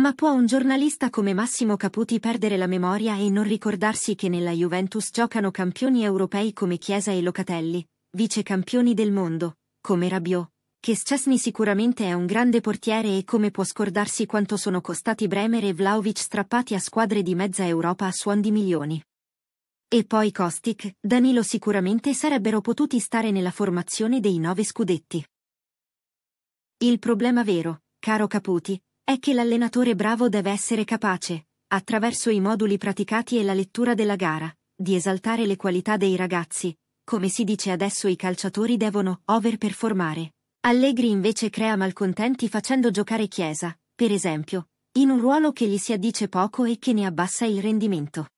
Ma può un giornalista come Massimo Caputi perdere la memoria e non ricordarsi che nella Juventus giocano campioni europei come Chiesa e Locatelli, vice campioni del mondo, come Rabiot, che Scesni sicuramente è un grande portiere e come può scordarsi quanto sono costati Bremer e Vlaovic strappati a squadre di mezza Europa a suon di milioni. E poi Kostic, Danilo sicuramente sarebbero potuti stare nella formazione dei nove scudetti. Il problema vero, caro Caputi, è che l'allenatore bravo deve essere capace, attraverso i moduli praticati e la lettura della gara, di esaltare le qualità dei ragazzi, come si dice adesso i calciatori devono overperformare. Allegri invece crea malcontenti facendo giocare Chiesa, per esempio, in un ruolo che gli si addice poco e che ne abbassa il rendimento.